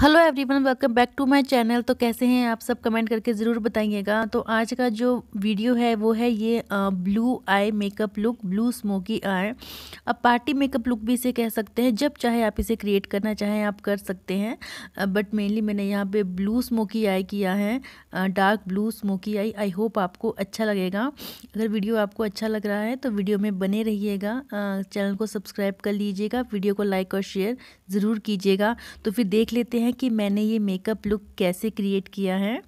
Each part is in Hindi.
hello everyone welcome back to my channel तो कैसे हैं आप सब कमेंट करके ज़रूर बताइएगा तो आज का जो वीडियो है वो है ये blue eye makeup look blue smoky eye अब पार्टी मेकअप लुक भी इसे कह सकते हैं जब चाहे आप इसे क्रिएट करना चाहें आप कर सकते हैं बट मेनली मैंने यहाँ पे ब्लू स्मोकी आई किया है dark blue smoky eye I hope आपको अच्छा लगेगा अगर वीडियो आपको अच्छा लग रहा है तो वीडियो में बने रहिएगा चैनल को सब्सक्राइब कर लीजिएगा वीडियो को लाइक और शेयर ज़रूर कीजिएगा तो फिर देख लेते हैं हैं कि मैंने ये मेकअप लुक कैसे क्रिएट किया है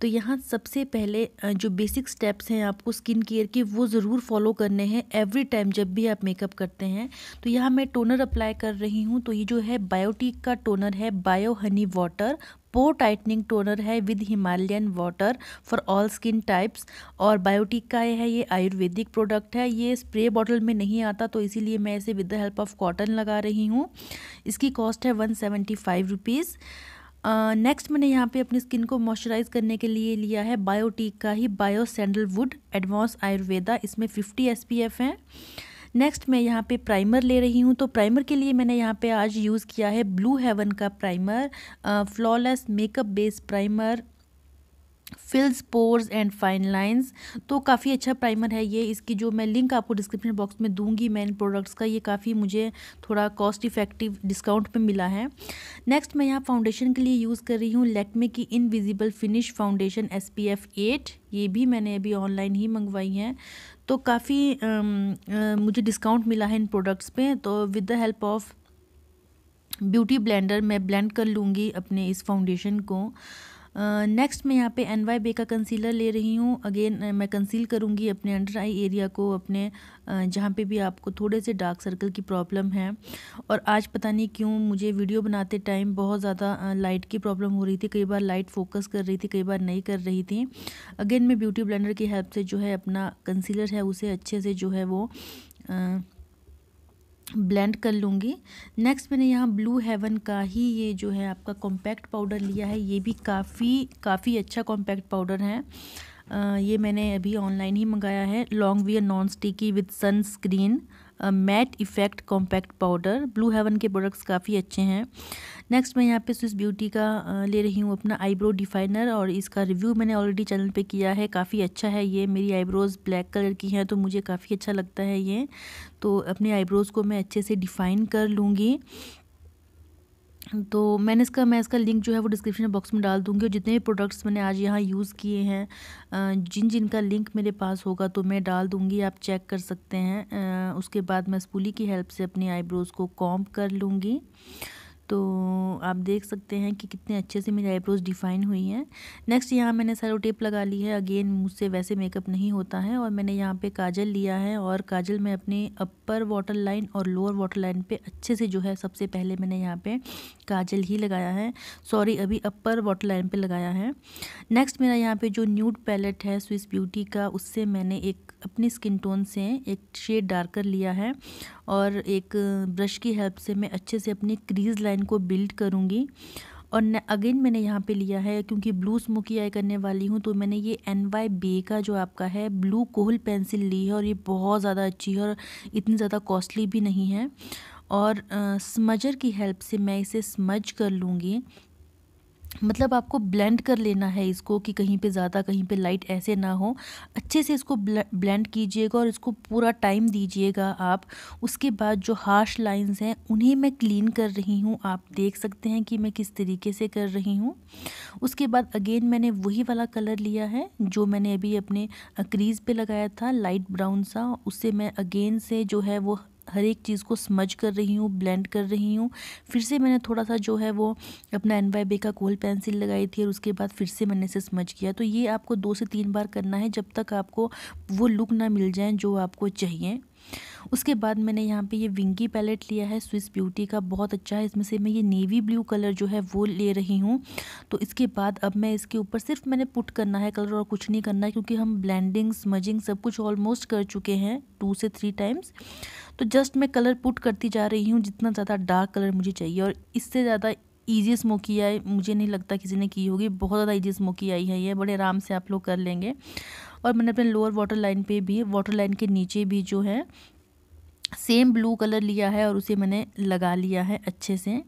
तो यहाँ सबसे पहले जो बेसिक स्टेप्स हैं आपको स्किन केयर के वो ज़रूर फॉलो करने हैं एवरी टाइम जब भी आप मेकअप करते हैं तो यहाँ मैं टोनर अप्लाई कर रही हूँ तो ये जो है बायोटिक का टोनर है bio honey water pore tightening toner है with Himalayan water for all skin types और बायोटिक का है ये आयुर्वेदिक प्रोडक्ट है ये स्प्रे बॉटल में नहीं आता तो इसीलिए मैं इसे with the help of cotton लगा रही हूँ इसकी कॉस्ट है one seventy five rupees next uh, मैंने यहाँ पे अपनी स्किन को मॉइस्चराइज करने के लिए लिया है बायोटीक का ही बायो सैंडलवुड एडवांस आयुर्वेदा इसमें 50 एस पी एफ हैं नेक्स्ट मैं यहाँ पे प्राइमर ले रही हूँ तो प्राइमर के लिए मैंने यहाँ पे आज यूज़ किया है ब्लू हेवन का primer flawless makeup base primer fills pores and fine lines तो काफ़ी अच्छा प्राइमर है ये इसकी जो मैं लिंक आपको डिस्क्रिप्शन बॉक्स में दूंगी मैं इन प्रोडक्ट्स का ये काफ़ी मुझे थोड़ा कॉस्ट इफेक्टिव डिस्काउंट पे मिला है नेक्स्ट मैं यहाँ फाउंडेशन के लिए यूज़ कर रही हूँ लेक्मे की invisible finish foundation S P F eight ये भी मैंने अभी ऑनलाइन ही मंगवाई है तो काफ़ी मुझे डिस्काउंट मिला है इन प्रोडक्ट्स पे तो with the help of beauty blender मैं ब्लेंड कर लूँगी अपने इस फाउंडेशन को नेक्स्ट मैं यहाँ पे एन वाई बे का कंसीलर ले रही हूँ अगेन मैं कंसील करूँगी अपने अंडर आई एरिया को अपने जहाँ पे भी आपको थोड़े से डार्क सर्कल की प्रॉब्लम है और आज पता नहीं क्यों मुझे वीडियो बनाते टाइम बहुत ज़्यादा लाइट की प्रॉब्लम हो रही थी कई बार लाइट फोकस कर रही थी कई बार नहीं कर रही थी अगेन मैं ब्यूटी ब्लेंडर की हेल्प से जो है अपना कंसीलर है उसे अच्छे से जो है वो ब्लेंड कर लूँगी नेक्स्ट मैंने यहाँ ब्लू हेवन का ही ये जो है आपका कॉम्पैक्ट पाउडर लिया है ये भी काफ़ी काफ़ी अच्छा कॉम्पैक्ट पाउडर है आ, ये मैंने अभी ऑनलाइन ही मंगाया है long wear non sticky with sunscreen matte effect compact powder Blue Heaven के प्रोडक्ट्स काफ़ी अच्छे हैं नेक्स्ट मैं यहाँ पे स्विस ब्यूटी का ले रही हूँ अपना आईब्रो डिफाइनर और इसका रिव्यू मैंने ऑलरेडी चैनल पे किया है काफ़ी अच्छा है ये मेरी आईब्रोज़ ब्लैक कलर की हैं तो मुझे काफ़ी अच्छा लगता है ये तो अपने आईब्रोज़ को मैं अच्छे से डिफ़ाइन कर लूँगी तो मैंने इसका मैं इसका लिंक जो है वो डिस्क्रिप्शन बॉक्स में डाल दूंगी और जितने भी प्रोडक्ट्स मैंने आज यहाँ यूज़ किए हैं जिन जिन का लिंक मेरे पास होगा तो मैं डाल दूंगी आप चेक कर सकते हैं उसके बाद मैं स्पूली की हेल्प से अपनी आईब्रोज़ को कॉम्प कर लूँगी तो आप देख सकते हैं कि कितने अच्छे से मेरी आईब्रोज डिफ़ाइन हुई हैं नेक्स्ट यहाँ मैंने सैलो टेप लगा ली है अगेन मुझसे वैसे मेकअप नहीं होता है और मैंने यहाँ पे काजल लिया है और काजल मैं अपने अपर वाटर लाइन और लोअर वाटर लाइन पे अच्छे से जो है सबसे पहले मैंने यहाँ पे काजल ही लगाया है सॉरी अभी अपर वाटर लाइन पर लगाया है नेक्स्ट मेरा यहाँ पर जो न्यूड पैलेट है स्विस ब्यूटी का उससे मैंने एक अपनी स्किन टोन से एक शेड डार्कर लिया है और एक ब्रश की हेल्प से मैं अच्छे से अपनी क्रीज़ लाइन को बिल्ड करूँगी और अगेन मैंने यहाँ पे लिया है क्योंकि ब्लू स्मोकी आई करने वाली हूँ तो मैंने ये एन वाई बे का जो आपका है ब्लू कोहल पेंसिल ली है और ये बहुत ज़्यादा अच्छी है और इतनी ज़्यादा कॉस्टली भी नहीं है और स्मजर की हेल्प से मैं इसे स्मज कर लूँगी मतलब आपको ब्लेंड कर लेना है इसको कि कहीं पे ज़्यादा कहीं पे लाइट ऐसे ना हो अच्छे से इसको ब्लेंड कीजिएगा और इसको पूरा टाइम दीजिएगा आप उसके बाद जो हार्श लाइंस हैं उन्हें मैं क्लीन कर रही हूँ आप देख सकते हैं कि मैं किस तरीके से कर रही हूँ उसके बाद अगेन मैंने वही वाला कलर लिया है जो मैंने अभी अपने क्रीज़ पर लगाया था लाइट ब्राउन सा उससे मैं अगेन से जो है वो हर एक चीज़ को स्मज कर रही हूँ ब्लेंड कर रही हूँ फिर से मैंने थोड़ा सा जो है वो अपना एन वाई बे का कोल पेंसिल लगाई थी और उसके बाद फिर से मैंने इसे स्मज किया तो ये आपको दो से तीन बार करना है जब तक आपको वो लुक ना मिल जाए जो आपको चाहिए उसके बाद मैंने यहाँ पे ये विंकी पैलेट लिया है स्विस ब्यूटी का बहुत अच्छा है इसमें से मैं ये नेवी ब्लू कलर जो है वो ले रही हूँ तो इसके बाद अब मैं इसके ऊपर सिर्फ मैंने पुट करना है कलर और कुछ नहीं करना है क्योंकि हम ब्लेंडिंग स्मजिंग सब कुछ ऑलमोस्ट कर चुके हैं टू से थ्री टाइम्स तो जस्ट मैं कलर पुट करती जा रही हूँ जितना ज़्यादा डार्क कलर मुझे चाहिए और इससे ज़्यादा ईजी स्मोकी आई मुझे नहीं लगता किसी ने की होगी बहुत ज़्यादा ईजी स्मोकी आई है ये बड़े आराम से आप लोग कर लेंगे और मैंने अपने लोअर वाटर लाइन पर भी वाटर लाइन के नीचे भी जो है सेम ब्लू कलर लिया है और उसे मैंने लगा लिया है अच्छे से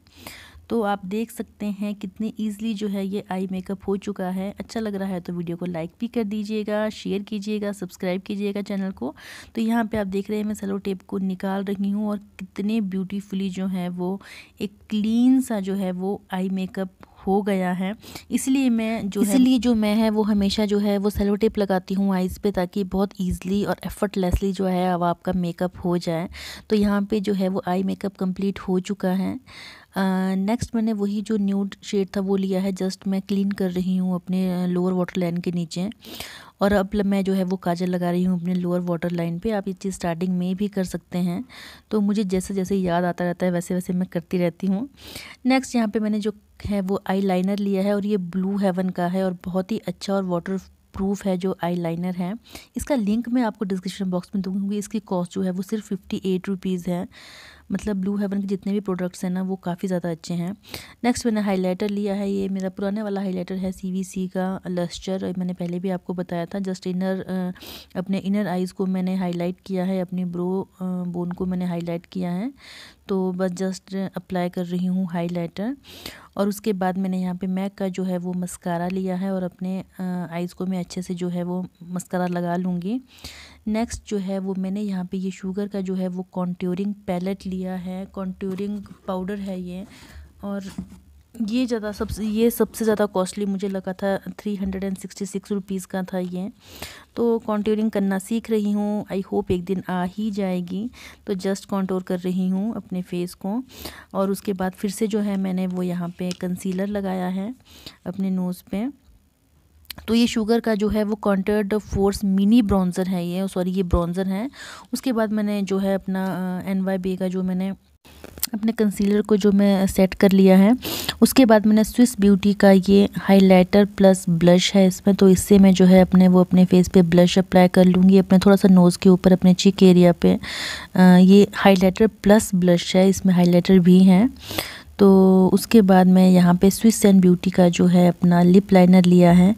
तो आप देख सकते हैं कितने ईजिली जो है ये आई मेकअप हो चुका है अच्छा लग रहा है तो वीडियो को लाइक भी कर दीजिएगा शेयर कीजिएगा सब्सक्राइब कीजिएगा चैनल को तो यहाँ पे आप देख रहे हैं मैं सेलो टेप को निकाल रही हूँ और कितने ब्यूटीफुली जो है वो एक क्लीन सा जो है वो आई मेकअप हो गया है इसलिए मैं जो इसलिए जो मैं है वो हमेशा जो है वो सेलो टेप लगाती हूँ आइज़ पे ताकि बहुत ईजिली और एफर्टलेसली जो है अब आपका मेकअप हो जाए तो यहाँ पे जो है वो आई मेकअप कंप्लीट हो चुका है नेक्स्ट मैंने वही जो न्यूड शेड था वो लिया है जस्ट मैं क्लीन कर रही हूँ अपने लोअर वाटर लाइन के नीचे और अब मैं जो है वो काजल लगा रही हूँ अपने लोअर वाटर लाइन पे आप ये चीज़ स्टार्टिंग में भी कर सकते हैं तो मुझे जैसे जैसे याद आता रहता है वैसे वैसे मैं करती रहती हूँ नेक्स्ट यहाँ पे मैंने जो है वो आई लाइनर लिया है और ये ब्लू हेवन का है और बहुत ही अच्छा और वाटर प्रूफ है जो आई लाइनर है इसका लिंक मैं आपको डिस्क्रिप्शन बॉक्स में दूँगी इसकी कॉस्ट जो है वो सिर्फ फिफ्टी एट रुपीज़ है मतलब ब्लू हेवन के जितने भी प्रोडक्ट्स हैं ना वो काफ़ी ज़्यादा अच्छे हैं नेक्स्ट मैंने हाइलाइटर लिया है ये मेरा पुराने वाला हाइलाइटर है सी का लस्चर मैंने पहले भी आपको बताया था जस्ट इनर अपने इनर आइज़ को मैंने हाईलाइट किया है अपनी ब्रो बोन को मैंने हाईलाइट किया है तो बस जस्ट अप्लाई कर रही हूँ हाईलाइटर और उसके बाद मैंने यहाँ पे मैक का जो है वो मस्कारा लिया है और अपने आइज़ को मैं अच्छे से जो है वो मस्कारा लगा लूँगी नेक्स्ट जो है वो मैंने यहाँ पे ये शुगर का जो है वो कॉन्ट्योरिंग पैलेट लिया है कॉन्ट्योरिंग पाउडर है ये और ये ज़्यादा सबसे ये सबसे ज़्यादा कॉस्टली मुझे लगा था three hundred and sixty six rupees का था ये तो कॉन्ट्योरिंग करना सीख रही हूँ आई होप एक दिन आ ही जाएगी तो जस्ट कॉन्टोर कर रही हूँ अपने फेस को और उसके बाद फिर से जो है मैंने वो यहाँ पे कंसीलर लगाया है अपने नोज़ पर तो ये शुगर का जो है वो कॉन्टर्ड फोर्स मिनी ब्रॉन्ज़र है ये सॉरी ये ब्रॉन्ज़र है उसके बाद मैंने जो है अपना एन वाई बी का जो मैंने अपने कंसीलर को जो मैं सेट कर लिया है उसके बाद मैंने स्विस ब्यूटी का ये हाइलाइटर प्लस ब्लश है इसमें तो इससे मैं जो है अपने वो अपने फेस पे ब्लश अप्लाई कर लूँगी अपने थोड़ा सा नोज़ के ऊपर अपने चिक एरिया पे आ, ये हाइलाइटर प्लस ब्लश है इसमें हाइलाइटर भी हैं तो उसके बाद मैं यहाँ पे स्विस एंड ब्यूटी का जो है अपना लिप लाइनर लिया है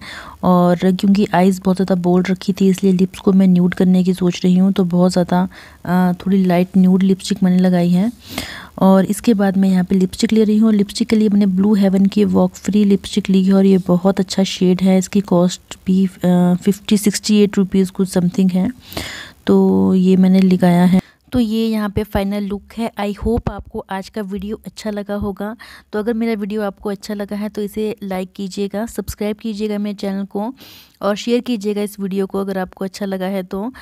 और क्योंकि आइज़ बहुत ज़्यादा बोल्ड रखी थी इसलिए लिप्स को मैं न्यूड करने की सोच रही हूँ तो बहुत ज़्यादा थोड़ी लाइट न्यूड लिपस्टिक मैंने लगाई है और इसके बाद मैं यहाँ पे लिपस्टिक ले रही हूँ लिपस्टिक के लिए मैंने ब्लू हेवन की वॉक फ्री लिपस्टिक ली है और ये बहुत अच्छा शेड है इसकी कॉस्ट भी फिफ्टी सिक्सटी एट रुपीज़ कुछ समथिंग है तो ये मैंने लगाया है तो ये यहाँ पे फाइनल लुक है आई होप आपको आज का वीडियो अच्छा लगा होगा तो अगर मेरा वीडियो आपको अच्छा लगा है तो इसे लाइक कीजिएगा सब्सक्राइब कीजिएगा मेरे चैनल को और शेयर कीजिएगा इस वीडियो को अगर आपको अच्छा लगा है तो